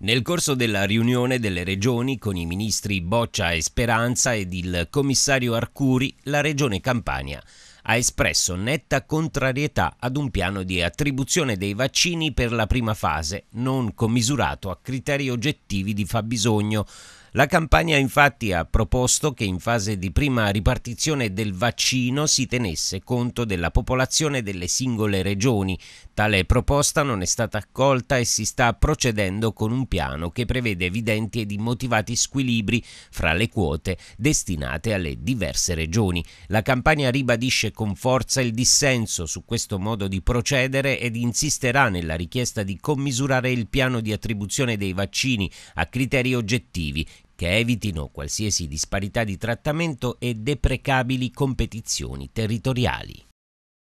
Nel corso della riunione delle regioni con i ministri Boccia e Speranza ed il commissario Arcuri, la regione Campania ha espresso netta contrarietà ad un piano di attribuzione dei vaccini per la prima fase, non commisurato a criteri oggettivi di fabbisogno. La campagna infatti ha proposto che in fase di prima ripartizione del vaccino si tenesse conto della popolazione delle singole regioni. Tale proposta non è stata accolta e si sta procedendo con un piano che prevede evidenti ed immotivati squilibri fra le quote destinate alle diverse regioni. La campagna ribadisce con forza il dissenso su questo modo di procedere ed insisterà nella richiesta di commisurare il piano di attribuzione dei vaccini a criteri oggettivi che evitino qualsiasi disparità di trattamento e deprecabili competizioni territoriali.